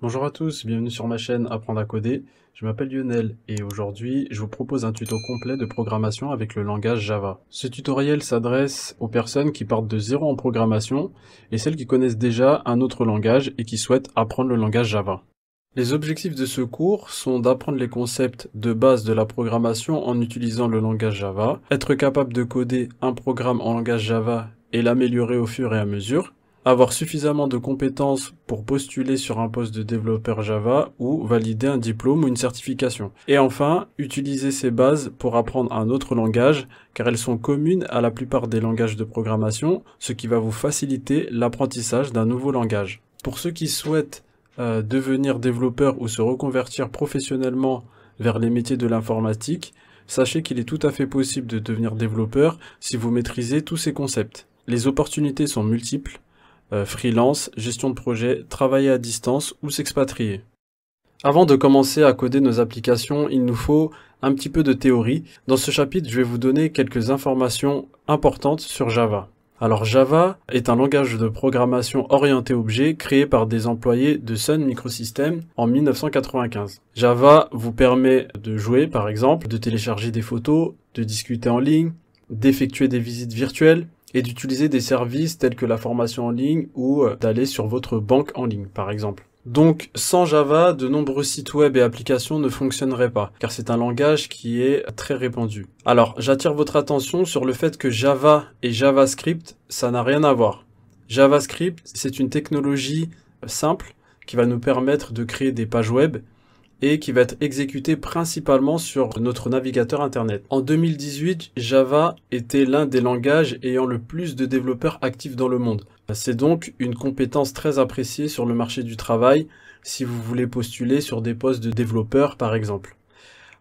Bonjour à tous, bienvenue sur ma chaîne Apprendre à coder. Je m'appelle Lionel et aujourd'hui je vous propose un tuto complet de programmation avec le langage Java. Ce tutoriel s'adresse aux personnes qui partent de zéro en programmation et celles qui connaissent déjà un autre langage et qui souhaitent apprendre le langage Java. Les objectifs de ce cours sont d'apprendre les concepts de base de la programmation en utilisant le langage Java, être capable de coder un programme en langage Java et l'améliorer au fur et à mesure, avoir suffisamment de compétences pour postuler sur un poste de développeur Java ou valider un diplôme ou une certification. Et enfin, utiliser ces bases pour apprendre un autre langage, car elles sont communes à la plupart des langages de programmation, ce qui va vous faciliter l'apprentissage d'un nouveau langage. Pour ceux qui souhaitent euh, devenir développeur ou se reconvertir professionnellement vers les métiers de l'informatique, sachez qu'il est tout à fait possible de devenir développeur si vous maîtrisez tous ces concepts. Les opportunités sont multiples euh, freelance, gestion de projet, travailler à distance ou s'expatrier. Avant de commencer à coder nos applications, il nous faut un petit peu de théorie. Dans ce chapitre, je vais vous donner quelques informations importantes sur Java. Alors Java est un langage de programmation orienté objet créé par des employés de Sun Microsystems en 1995. Java vous permet de jouer par exemple, de télécharger des photos, de discuter en ligne, d'effectuer des visites virtuelles, et d'utiliser des services tels que la formation en ligne ou euh, d'aller sur votre banque en ligne par exemple. Donc sans Java, de nombreux sites web et applications ne fonctionneraient pas, car c'est un langage qui est très répandu. Alors j'attire votre attention sur le fait que Java et JavaScript, ça n'a rien à voir. JavaScript, c'est une technologie euh, simple qui va nous permettre de créer des pages web et qui va être exécuté principalement sur notre navigateur internet. En 2018, Java était l'un des langages ayant le plus de développeurs actifs dans le monde. C'est donc une compétence très appréciée sur le marché du travail si vous voulez postuler sur des postes de développeurs par exemple.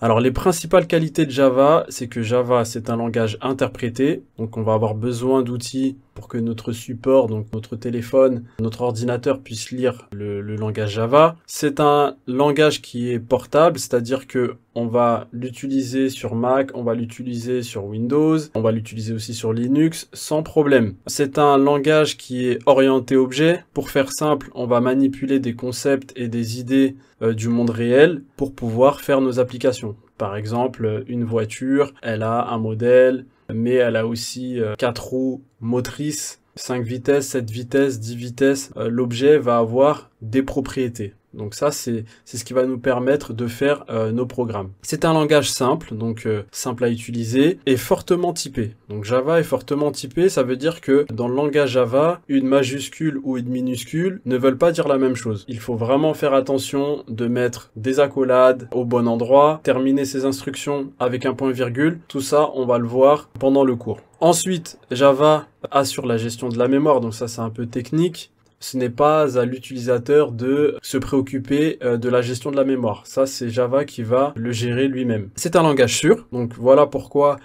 Alors les principales qualités de Java, c'est que Java c'est un langage interprété, donc on va avoir besoin d'outils pour que notre support, donc notre téléphone, notre ordinateur puisse lire le, langage Java. C'est un langage qui est portable, c'est-à-dire que on va l'utiliser sur Mac, on va l'utiliser sur Windows, on va l'utiliser aussi sur Linux sans problème. C'est un langage qui est orienté objet. Pour faire simple, on va manipuler des concepts et des idées euh, du monde réel pour pouvoir faire nos applications. Par exemple, une voiture, elle a un modèle, mais elle a aussi 4 euh, roues motrices 5 vitesses, 7 vitesses, 10 vitesses, euh, l'objet va avoir des propriétés. Donc ça, c'est ce qui va nous permettre de faire euh, nos programmes. C'est un langage simple, donc euh, simple à utiliser, et fortement typé. Donc Java est fortement typé, ça veut dire que dans le langage Java, une majuscule ou une minuscule ne veulent pas dire la même chose. Il faut vraiment faire attention de mettre des accolades au bon endroit, terminer ses instructions avec un point virgule. Tout ça, on va le voir pendant le cours. Ensuite, Java assure la gestion de la mémoire, donc ça c'est un peu technique ce n'est pas à l'utilisateur de se préoccuper euh, de la gestion de la mémoire. Ça, c'est Java qui va le gérer lui-même. C'est un langage sûr, donc voilà pourquoi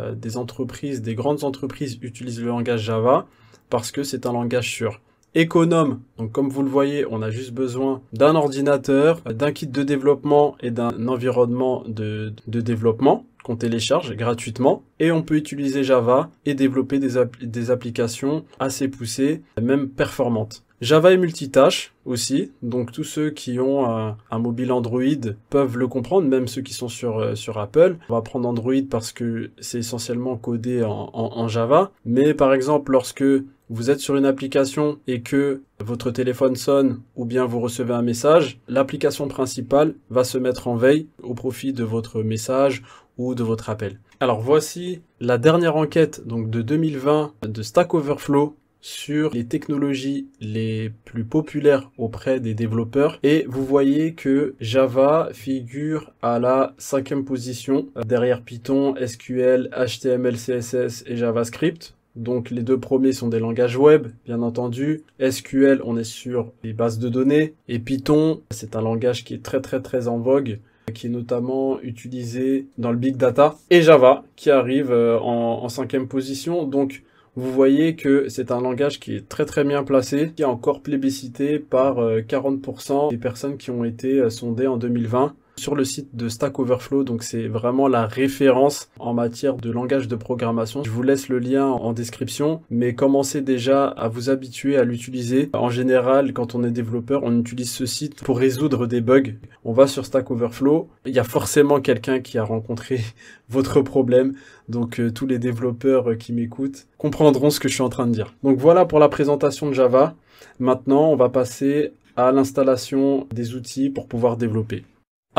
euh, des entreprises, des grandes entreprises utilisent le langage Java, parce que c'est un langage sûr économe. Donc comme vous le voyez, on a juste besoin d'un ordinateur, d'un kit de développement et d'un environnement de, développement qu'on télécharge gratuitement. Et on peut utiliser Java et développer des applications assez poussées, même performantes. Java est multitâche aussi, donc tous ceux qui ont un, mobile Android peuvent le comprendre, même ceux qui sont sur, euh, sur Apple. On va prendre Android parce que c'est essentiellement codé en, Java, mais par exemple lorsque vous êtes sur une application et que votre téléphone sonne ou bien vous recevez un message, l'application principale va se mettre en veille au profit de votre message ou de votre appel. Alors voici la dernière enquête donc de 2020 de Stack Overflow sur les technologies les plus populaires auprès des développeurs et vous voyez que Java figure à la cinquième position euh, derrière Python, SQL, HTML, CSS et JavaScript. Donc les deux premiers sont des langages web, bien entendu. SQL, on est sur les bases de données. Et Python, c'est un langage qui est très très très en vogue qui est notamment utilisé dans le big data, et Java, qui arrive euh, en, en cinquième position. Donc vous voyez que c'est un langage qui est très très bien placé, qui est encore plébiscité par 40% euh, des personnes qui ont été euh, sondées en 2020 sur le site de Stack Overflow. Donc c'est vraiment la référence en matière de langage de programmation. Je vous laisse le lien en description, mais commencez déjà à vous habituer à l'utiliser. En général, quand on est développeur, on utilise ce site pour résoudre des bugs. On va sur Stack Overflow, il y a forcément quelqu'un qui a rencontré votre problème. Donc euh, tous les développeurs qui m'écoutent comprendront ce que je suis en train de dire. Donc voilà pour la présentation de Java. Maintenant, on va passer à l'installation des outils pour pouvoir développer.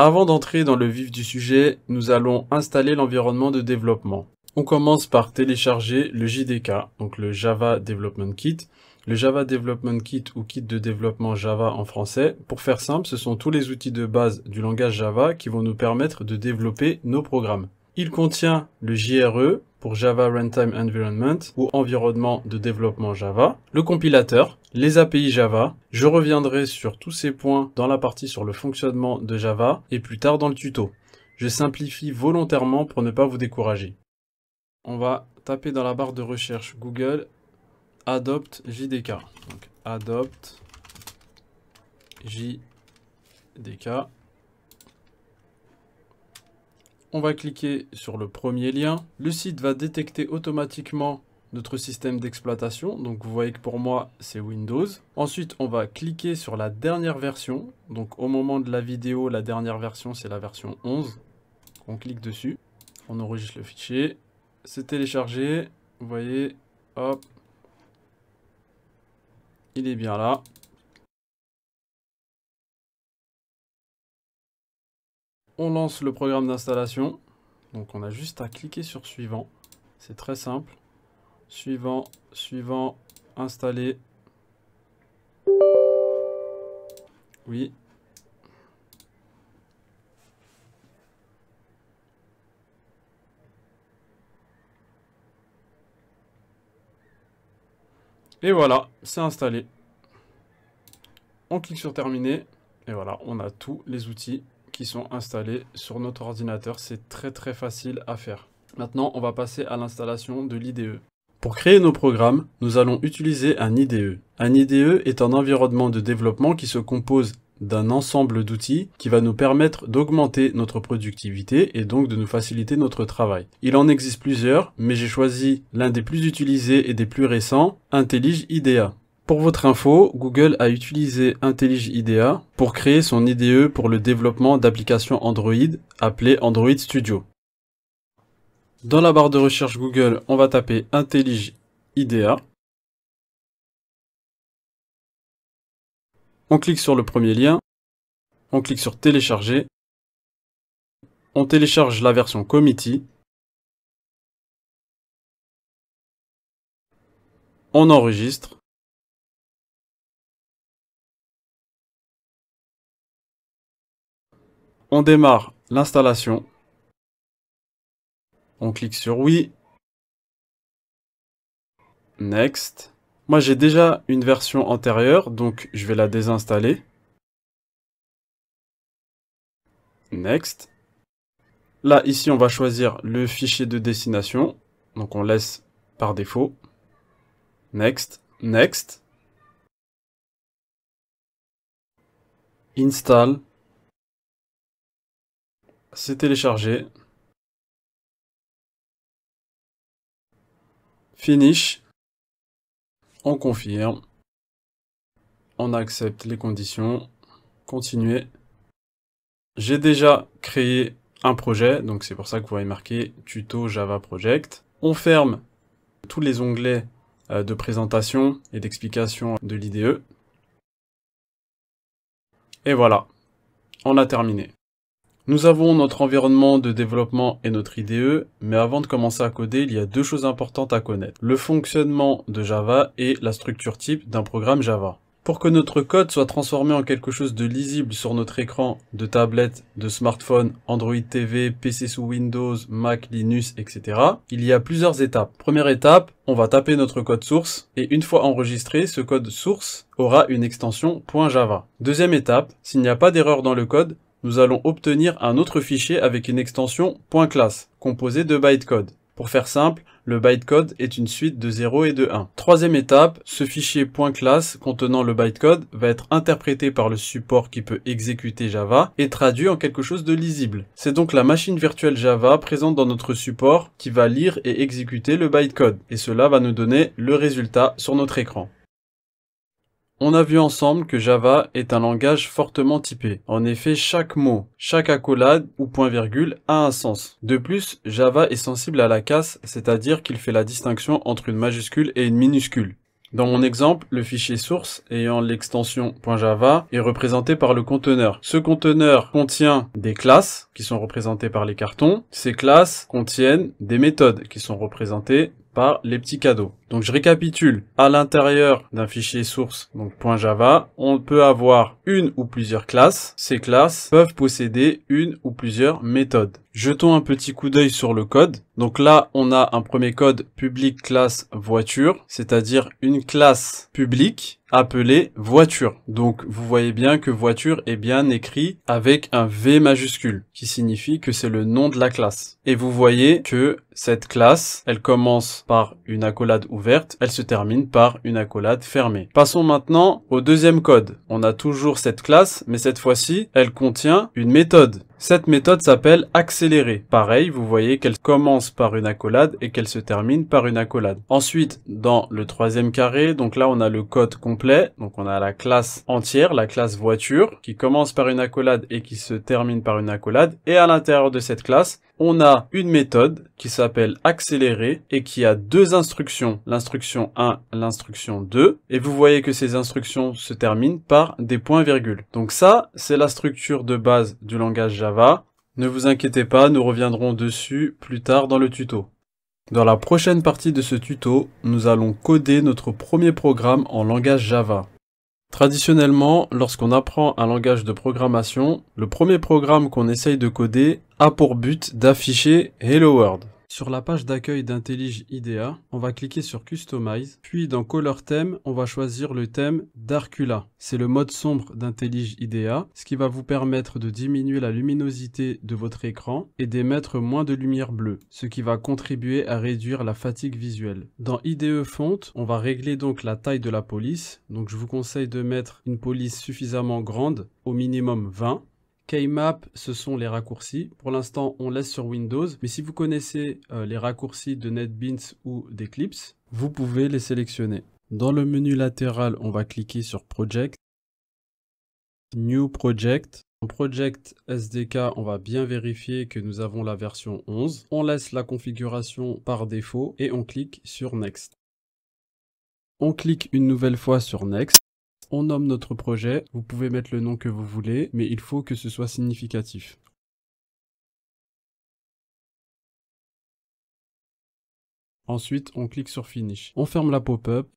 Avant d'entrer dans le vif du sujet, nous allons installer l'environnement de développement. On commence par télécharger le JDK, donc le Java Development Kit. Le Java Development Kit ou Kit de développement Java en français, pour faire simple, ce sont tous les outils de base du langage Java qui vont nous permettre de développer nos programmes. Il contient le JRE, pour Java Runtime Environment ou environnement de développement Java, le compilateur, les API Java. Je reviendrai sur tous ces points dans la partie sur le fonctionnement de Java et plus tard dans le tuto. Je simplifie volontairement pour ne pas vous décourager. On va taper dans la barre de recherche Google Adopt JDK. Donc, adopt JDK on va cliquer sur le premier lien. Le site va détecter automatiquement notre système d'exploitation. Donc vous voyez que pour moi, c'est Windows. Ensuite, on va cliquer sur la dernière version. Donc au moment de la vidéo, la dernière version, c'est la version 11. On clique dessus. On enregistre le fichier. C'est téléchargé. Vous voyez, hop. Il est bien là. on lance le programme d'installation. Donc on a juste à cliquer sur suivant. C'est très simple. Suivant, suivant, installer. Oui. Et voilà, c'est installé. On clique sur terminer. Et voilà, on a tous les outils sont installés sur notre ordinateur. C'est très très facile à faire. Maintenant, on va passer à l'installation de l'IDE. Pour créer nos programmes, nous allons utiliser un IDE. Un IDE est un environnement de développement qui se compose d'un ensemble d'outils qui va nous permettre d'augmenter notre productivité et donc de nous faciliter notre travail. Il en existe plusieurs, mais j'ai choisi l'un des plus utilisés et des plus récents, IntelliJ IDEA. Pour votre info, Google a utilisé IntelliJ IDEA pour créer son IDE pour le développement d'applications Android appelées Android Studio. Dans la barre de recherche Google, on va taper IntelliJ IDEA. On clique sur le premier lien, on clique sur télécharger, on télécharge la version Committee, on enregistre, On démarre l'installation. On clique sur oui. Next. Moi j'ai déjà une version antérieure, donc je vais la désinstaller. Next. Là ici on va choisir le fichier de destination, donc on laisse par défaut. Next, next. Install c'est téléchargé. Finish. On confirme. On accepte les conditions. Continuer. J'ai déjà créé un projet, donc c'est pour ça que vous voyez marqué tuto Java Project. On ferme tous les onglets euh, de présentation et d'explication de l'IDE. Et voilà, on a terminé. Nous avons notre environnement de développement et notre IDE, mais avant de commencer à coder, il y a deux choses importantes à connaître. Le fonctionnement de Java et la structure type d'un programme Java. Pour que notre code soit transformé en quelque chose de lisible sur notre écran de tablette, de smartphone, Android TV, PC sous Windows, Mac, Linux, etc., il y a plusieurs étapes. Première étape, on va taper notre code source et une fois enregistré, ce code source aura une extension .java. Deuxième étape, s'il n'y a pas d'erreur dans le code, nous allons obtenir un autre fichier avec une extension .class, composée de bytecode. Pour faire simple, le bytecode est une suite de 0 et de 1. Troisième étape, ce fichier .class contenant le bytecode va être interprété par le support qui peut exécuter Java et traduit en quelque chose de lisible. C'est donc la machine virtuelle Java présente dans notre support qui va lire et exécuter le bytecode et cela va nous donner le résultat sur notre écran. On a vu ensemble que Java est un langage fortement typé. En effet, chaque mot, chaque accolade ou point-virgule a un sens. De plus, Java est sensible à la casse, c'est-à-dire qu'il fait la distinction entre une majuscule et une minuscule. Dans mon exemple, le fichier source ayant l'extension .java est représenté par le conteneur. Ce conteneur contient des classes qui sont représentées par les cartons. Ces classes contiennent des méthodes qui sont représentées par les petits cadeaux. Donc je récapitule, à l'intérieur d'un fichier source, donc .java, on peut avoir une ou plusieurs classes. Ces classes peuvent posséder une ou plusieurs méthodes. Jetons un petit coup d'œil sur le code. Donc là, on a un premier code public classe voiture, c'est-à-dire une classe publique appelée voiture. Donc vous voyez bien que voiture est bien écrit avec un V majuscule, qui signifie que c'est le nom de la classe. Et vous voyez que cette classe, elle commence par une accolade ou elle se termine par une accolade fermée. Passons maintenant au deuxième code. On a toujours cette classe, mais cette fois-ci, elle contient une méthode. Cette méthode s'appelle accélérer. Pareil, vous voyez qu'elle commence par une accolade et qu'elle se termine par une accolade. Ensuite, dans le troisième carré, donc là on a le code complet, donc on a la classe entière, la classe voiture, qui commence par une accolade et qui se termine par une accolade. Et à l'intérieur de cette classe, on a une méthode qui s'appelle accélérer et qui a deux instructions, l'instruction 1, l'instruction 2, et vous voyez que ces instructions se terminent par des points-virgules. Donc ça, c'est la structure de base du langage Java. Ne vous inquiétez pas, nous reviendrons dessus plus tard dans le tuto. Dans la prochaine partie de ce tuto, nous allons coder notre premier programme en langage Java. Traditionnellement, lorsqu'on apprend un langage de programmation, le premier programme qu'on essaye de coder a pour but d'afficher Hello World. Sur la page d'accueil d'Intellige IDEA, on va cliquer sur Customize, puis dans Color Theme, on va choisir le thème d'Arcula. C'est le mode sombre d'Intellige IDEA, ce qui va vous permettre de diminuer la luminosité de votre écran et d'émettre moins de lumière bleue, ce qui va contribuer à réduire la fatigue visuelle. Dans IDE Font, on va régler donc la taille de la police, donc je vous conseille de mettre une police suffisamment grande, au minimum 20, Keymap, ce sont les raccourcis. Pour l'instant, on laisse sur Windows, mais si vous connaissez euh, les raccourcis de NetBeans ou d'Eclipse, vous pouvez les sélectionner. Dans le menu latéral, on va cliquer sur Project, New Project. En Project SDK, on va bien vérifier que nous avons la version 11. On laisse la configuration par défaut et on clique sur Next. On clique une nouvelle fois sur Next on nomme notre projet, vous pouvez mettre le nom que vous voulez, mais il faut que ce soit significatif. Ensuite, on clique sur Finish. On ferme la pop-up.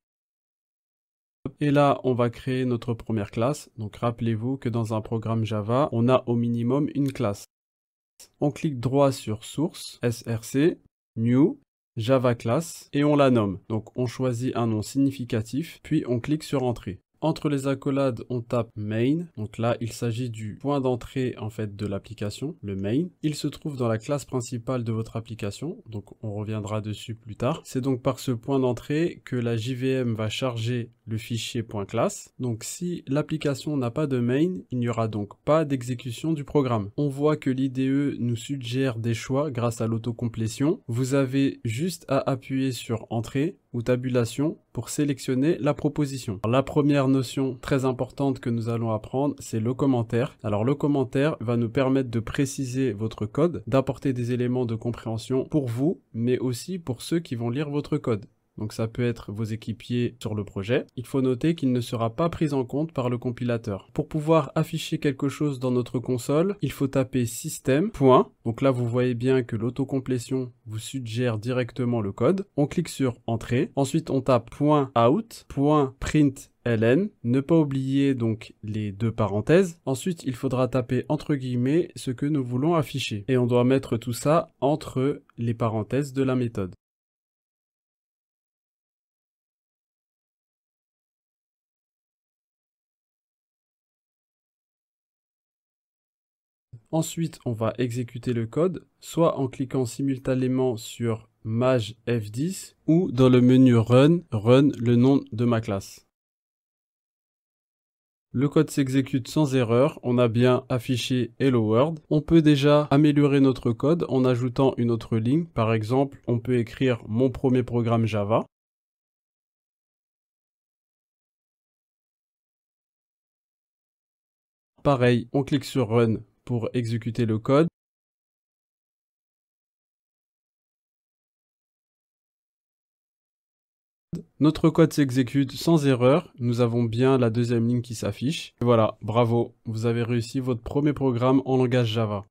Et là, on va créer notre première classe. Donc rappelez-vous que dans un programme Java, on a au minimum une classe. On clique droit sur Source, SRC, New, Java Class, et on la nomme. Donc on choisit un nom significatif, puis on clique sur Entrée. Entre les accolades, on tape main. Donc là, il s'agit du point d'entrée en fait de l'application, le main. Il se trouve dans la classe principale de votre application. Donc on reviendra dessus plus tard. C'est donc par ce point d'entrée que la JVM va charger le fichier .class. Donc si l'application n'a pas de main, il n'y aura donc pas d'exécution du programme. On voit que l'IDE nous suggère des choix grâce à l'autocomplétion. Vous avez juste à appuyer sur Entrée ou Tabulation pour sélectionner la proposition. la première notion très importante que nous allons apprendre, c'est le commentaire. Alors le commentaire va nous permettre de préciser votre code, d'apporter des éléments de compréhension pour vous, mais aussi pour ceux qui vont lire votre code donc ça peut être vos équipiers sur le projet. Il faut noter qu'il ne sera pas pris en compte par le compilateur. Pour pouvoir afficher quelque chose dans notre console, il faut taper système. Donc là, vous voyez bien que l'autocomplétion vous suggère directement le code. On clique sur entrée. Ensuite, on tape .out, Ne pas oublier donc les deux parenthèses. Ensuite, il faudra taper entre guillemets ce que nous voulons afficher. Et on doit mettre tout ça entre les parenthèses de la méthode. Ensuite, on va exécuter le code, soit en cliquant simultanément sur Maj F10 ou dans le menu Run, Run le nom de ma classe. Le code s'exécute sans erreur, on a bien affiché Hello World. On peut déjà améliorer notre code en ajoutant une autre ligne. Par exemple, on peut écrire mon premier programme Java. Pareil, on clique sur Run pour exécuter le code. Notre code s'exécute sans erreur. Nous avons bien la deuxième ligne qui s'affiche. Voilà, bravo, vous avez réussi votre premier programme en langage Java.